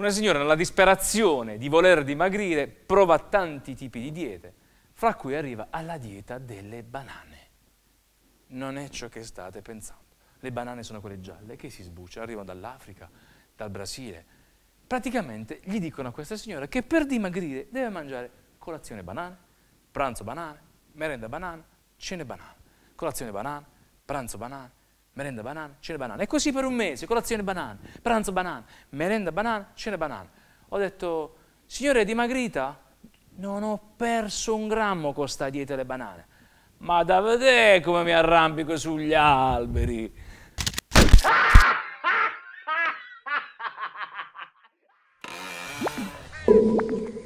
Una signora nella disperazione di voler dimagrire prova tanti tipi di diete, fra cui arriva alla dieta delle banane. Non è ciò che state pensando. Le banane sono quelle gialle che si sbucciano, arrivano dall'Africa, dal Brasile. Praticamente gli dicono a questa signora che per dimagrire deve mangiare colazione banana, pranzo banana, merenda banana, cena banana, colazione banana, pranzo banana, merenda banana, cena banana. E così per un mese, colazione banana, pranzo banana, merenda banana, cena banana. Ho detto, signore è dimagrita? Non ho perso un grammo con sta dieta le banane. Ma da vedere come mi arrampico sugli alberi. Ah!